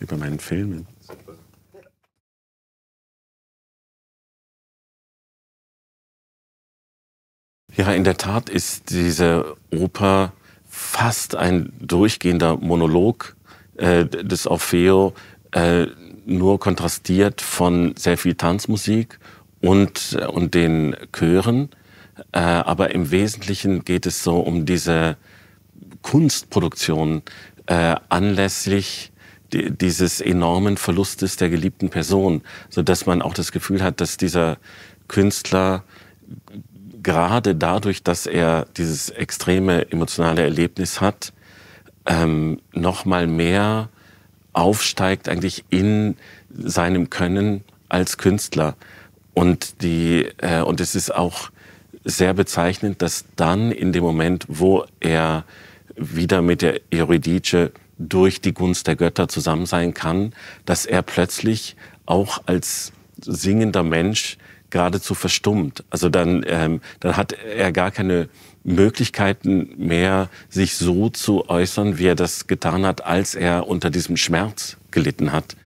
über meinen Filmen. Ja, in der Tat ist diese Oper fast ein durchgehender Monolog äh, des Orfeo, äh, nur kontrastiert von sehr viel Tanzmusik und, äh, und den Chören. Äh, aber im Wesentlichen geht es so um diese Kunstproduktion äh, anlässlich dieses enormen Verlustes der geliebten Person, so dass man auch das Gefühl hat, dass dieser Künstler gerade dadurch, dass er dieses extreme emotionale Erlebnis hat, ähm, noch mal mehr aufsteigt eigentlich in seinem Können als Künstler und die äh, und es ist auch sehr bezeichnend, dass dann in dem Moment, wo er wieder mit der Eurydice durch die Gunst der Götter zusammen sein kann, dass er plötzlich auch als singender Mensch geradezu verstummt. Also dann, ähm, dann hat er gar keine Möglichkeiten mehr, sich so zu äußern, wie er das getan hat, als er unter diesem Schmerz gelitten hat.